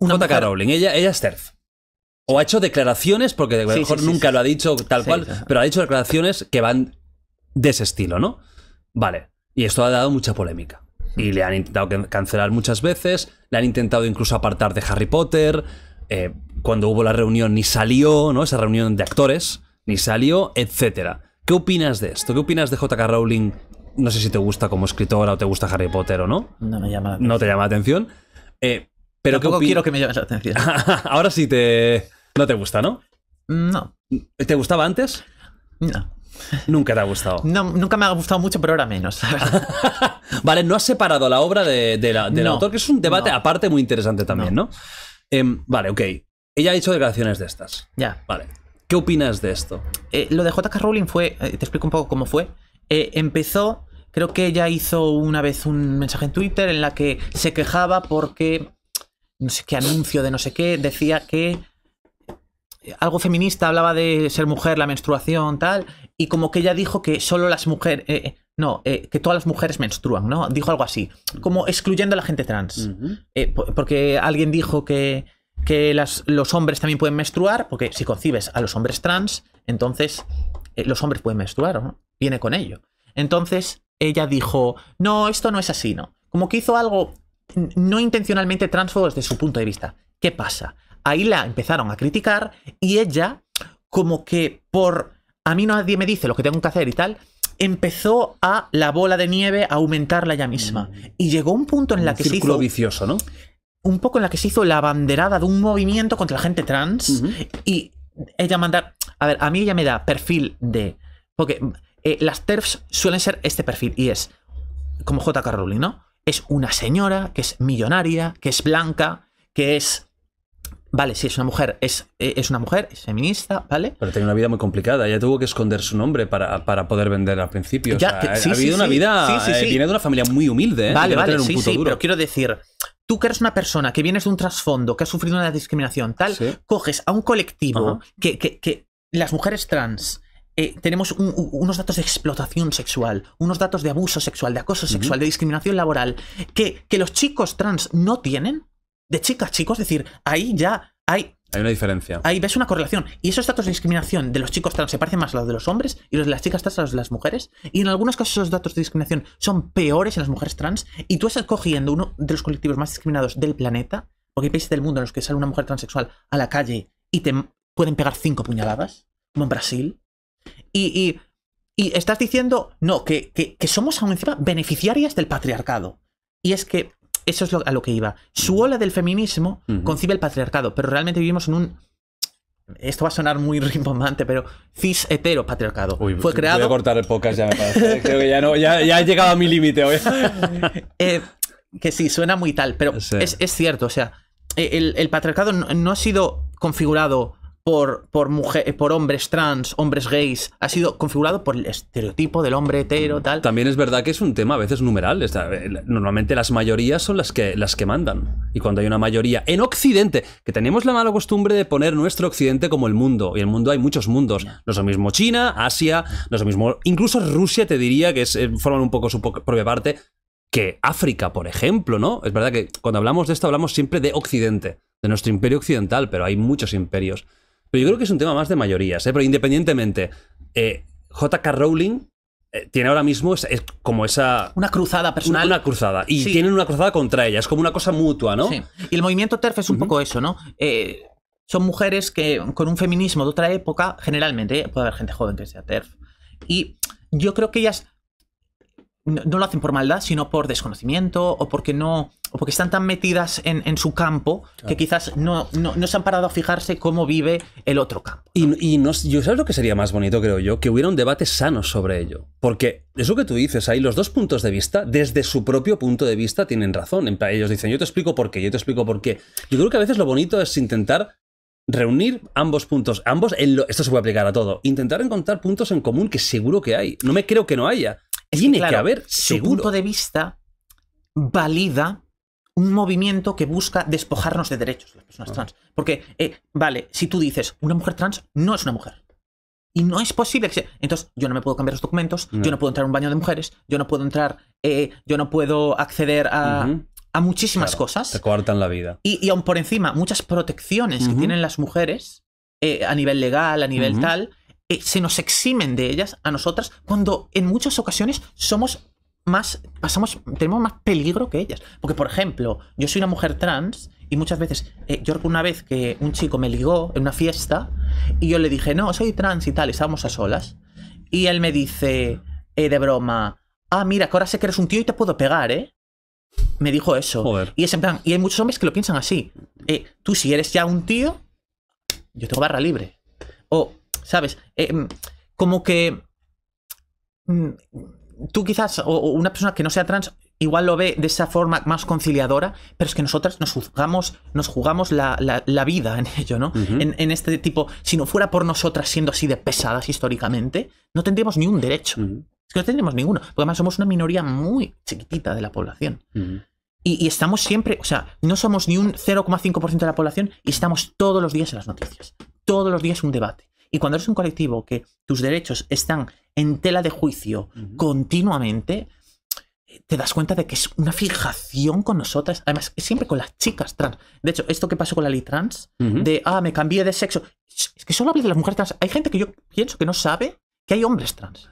una J.K. Rowling, ella, ella es TERF. O ha hecho declaraciones, porque a lo mejor nunca lo ha dicho tal cual, pero ha hecho declaraciones que van de ese estilo, ¿no? Vale. Y esto ha dado mucha polémica. Y le han intentado cancelar muchas veces, le han intentado incluso apartar de Harry Potter. Eh, cuando hubo la reunión ni salió, ¿no? Esa reunión de actores, ni salió, etcétera. ¿Qué opinas de esto? ¿Qué opinas de J.K. Rowling? No sé si te gusta como escritora o te gusta Harry Potter o no. No me llama No te llama la atención. Eh, pero Tampoco quiero que me llames la atención. Ahora sí te. No te gusta, ¿no? No. ¿Te gustaba antes? No. Nunca te ha gustado. No, nunca me ha gustado mucho, pero ahora menos. vale, no has separado la obra de, la, del autor, que es un debate aparte muy interesante también, ¿no? Em, vale, ok. Ella ha hecho declaraciones de estas. Ya. Vale. ¿Qué opinas de esto? Eh, lo de JK Rowling fue, eh, te explico un poco cómo fue. empezó Creo que ella hizo una vez un mensaje en Twitter en la que se quejaba porque no sé qué anuncio de no sé qué decía que algo feminista hablaba de ser mujer, la menstruación, tal, y como que ella dijo que solo las mujeres, eh, eh, no, eh, que todas las mujeres menstruan, ¿no? Dijo algo así, como excluyendo a la gente trans, porque alguien dijo que, los hombres también pueden menstruar, porque si concibes a los hombres trans, entonces los hombres pueden menstruar, ¿no? Viene con ello. Entonces, ella dijo, no, esto no es así, ¿no? Como que hizo algo no intencionalmente transfobo desde su punto de vista. ¿Qué pasa? Ahí la empezaron a criticar y ella, como que por a mí nadie me dice lo que tengo que hacer y tal, empezó a la bola de nieve a aumentarla ella misma. Mm. Y llegó un punto en la que se hizo. vicioso, ¿no? Un poco en la que se hizo la banderada de un movimiento contra la gente trans y ella mandar. A ver, a mí ella me da perfil de. Porque eh, las TERFs suelen ser este perfil y es, como J.K. Rowling, ¿no? Es una señora que es millonaria, que es blanca, que es... Vale, sí, es una mujer, es, eh, es una mujer, es feminista, ¿vale? Pero tiene una vida muy complicada, ella tuvo que esconder su nombre para, poder vender al principio. Ya, ha, una vida, viene de una familia muy humilde, ¿eh? Vale, vale, sí, pero quiero decir, tú que eres una persona que vienes de un trasfondo, que ha sufrido una discriminación, tal, coges a un colectivo que, que, que las mujeres trans eh, tenemos unos datos de explotación sexual, unos datos de abuso sexual, de acoso sexual, de discriminación laboral, que, que los chicos trans no tienen, de chicas, chicos, es decir, ahí ya hay hay una diferencia. Ahí ves una correlación. Y esos datos de discriminación de los chicos trans se parecen más a los de los hombres y los de las chicas trans a los de las mujeres. Y en algunos casos esos datos de discriminación son peores en las mujeres trans. Y tú estás cogiendo uno de los colectivos más discriminados del planeta, porque hay países del mundo en los que sale una mujer transexual a la calle y te pueden pegar cinco puñaladas, como en Brasil, y, estás diciendo, no, que, somos aún encima beneficiarias del patriarcado. Y es que eso es a lo que iba. Su ola del feminismo concibe el patriarcado, pero realmente vivimos en un esto va a sonar muy rimbombante, pero cis hetero patriarcado. fue creado. Voy a cortar el podcast ya me parece. Creo que ya no, ya, he llegado a mi límite eh, que sí, suena muy tal, pero es, cierto. O sea, el, patriarcado no, ha sido configurado por, por, eh, por hombres trans, hombres gays, ha sido configurado por el estereotipo del hombre hetero, mm. tal. También es verdad que es un tema a veces numeral. Eh, normalmente las mayorías son las que, las que mandan. Y cuando hay una mayoría en Occidente, que tenemos la mala costumbre de poner nuestro Occidente como el mundo, y el mundo hay muchos mundos. No es lo mismo China, Asia, no es lo mismo. Incluso Rusia te diría que es, eh, forman un poco su propia parte. Que África, por ejemplo, ¿no? Es verdad que cuando hablamos de esto hablamos siempre de Occidente, de nuestro imperio occidental, pero hay muchos imperios. Pero yo creo que es un tema más de mayorías, ¿eh? pero independientemente, eh, JK Rowling eh, tiene ahora mismo es, como esa... Una cruzada personal. Una, cruzada. Y tienen una cruzada contra ella. Es como una cosa mutua, ¿no? Sí. Y el movimiento TERF es un poco eso, ¿no? Eh, son mujeres que con un feminismo de otra época, generalmente, puede haber gente joven que sea TERF. Y yo creo que ellas no, lo hacen por maldad, sino por desconocimiento o porque no o porque están tan metidas en, su campo que quizás no, no, se han parado a fijarse cómo vive el otro campo. Y, y no, sabes lo que sería más bonito, creo yo, que hubiera un debate sano sobre ello. Porque eso que tú dices, ahí los dos puntos de vista, desde su propio punto de vista, tienen razón. ellos dicen, yo te explico por qué, yo te explico por qué. Yo creo que a veces lo bonito es intentar reunir ambos puntos, ambos, esto se puede aplicar a todo, intentar encontrar puntos en común que seguro que hay. No me creo que no haya tiene que, haber seguro. Su punto de vista valida un movimiento que busca despojarnos de derechos de las personas ah. trans. Porque, eh, vale, si tú dices, una mujer trans no es una mujer. Y no es posible que Entonces, yo no me puedo cambiar los documentos, yo no puedo entrar a un baño de mujeres, yo no puedo entrar, eh, yo no puedo acceder a, muchísimas cosas. Te coartan la vida. Y, aún por encima, muchas protecciones que tienen las mujeres eh, a nivel legal, a nivel tal, eh, se nos eximen de ellas a nosotras cuando en muchas ocasiones somos más, pasamos, tenemos más peligro que ellas. Porque, por ejemplo, yo soy una mujer trans y muchas veces, eh, yo yo una vez que un chico me ligó en una fiesta y yo le dije, no, soy trans y tal, y estábamos a solas. Y él me dice, eh, de broma, ah, mira, que ahora sé que eres un tío y te puedo pegar, ¿eh? Me dijo eso. Y es en plan, y hay muchos hombres que lo piensan así. tú si eres ya un tío, yo tengo barra libre. O ¿sabes? Eh, mm, como que mm, tú quizás, o, una persona que no sea trans, igual lo ve de esa forma más conciliadora, pero es que nosotras nos jugamos, nos jugamos la, vida en ello, ¿no? en, este tipo, si no fuera por nosotras siendo así de pesadas históricamente, no tendríamos ni un derecho. Es que no tendríamos ninguno, porque además somos una minoría muy chiquitita de la población. y, y, estamos siempre, o sea, no somos ni un 0,5% de la población y estamos todos los días en las noticias. Todos los días un debate. Y cuando eres un colectivo que tus derechos están en tela de juicio continuamente, te das cuenta de que es una fijación con nosotras, además, siempre con las chicas trans. De hecho, esto que pasó con la ley trans, de, ah, me cambié de sexo, es que solo hablo de las mujeres trans. Hay gente que yo pienso que no sabe que hay hombres trans.